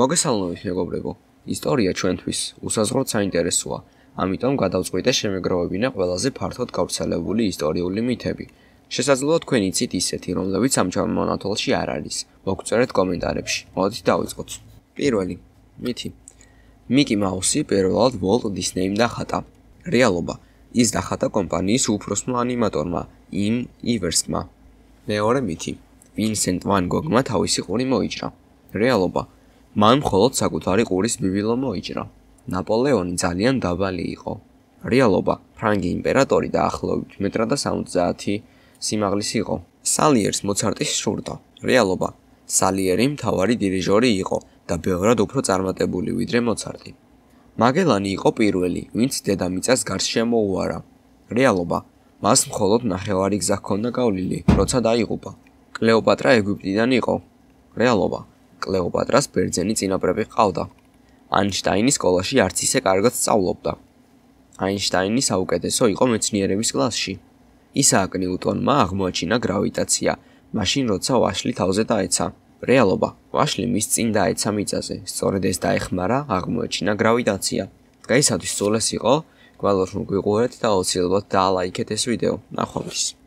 მოგესალმებით მეგობრებო. ისტორია ჩვენთვის უსაზღვრო საინტერესოა, ამიტომ გადავწყვიტე შემეგროვებინა ყველაზე ფართოდ გავრცელებული ისტორიული მითები. შესაძლოა თქვენ იცით ისეთი, რომლებიც ამ ჩამონათვალში არ არის. მოგწერეთ კომენტარებში. მოდით დავიწყოთ. პირველი მითი. მიკი მაუსი პირველად Walt Disney-მ დახატა. რეალობა. ის დახატა კომპანიის უფროსმა ანიმატორმა, იმ ივერსმა. მეორე მითი. ვინსენტ ვან გოგმა თავისი ყური მოიჭრა. რეალობა. მან მხოლოდ საკუთარი ყურის ბიბილო მოიჭრა. ნაპოლეონი ძალიან დაბალი იყო. რეალობა, ფრანგი იმპერატორი დაახლოებით 1.30 სიმაღლის იყო. სალიერს მოცარტის შურდა. რეალობა, სალიერი მთავარი დირიჟორი იყო და ბევრად უფრო წარმატებული ვიდრე მოცარტი. მაგელანი იყო პირველი, ვინც დედამიწას გარშემო უარა. რეალობა, მას მხოლოდ ნახევარი გზა ჰქონდა გავლილი, როცა დაიღუპა. კლეოპატრა ეგვიპტიდან იყო. რეალობა, კლეოპატრას ბერძენი წინაპრები ყავდა. აინშტაინის სკოლაში არც ისე კარგად სწავლობდა. აინშტაინი საუკეთესო იყო მეცნიერების კლასში. ისააკ ნიუტონმა აღმოაჩინა გრავიტაცია, მაშინ როცა ვაშლი თავზე დაეცა. რეალობა. ვაშლი მის წინ დაეცა მიწაზე. სწორედ ეს დაეხმარა აღმოაჩინა გრავიტაცია. დღეისათვის სულ ეს იყო. გვალოთ მოგვიყურეთ და აუცილებლად დალაიქეთ ეს ვიდეო. ნახვამდის.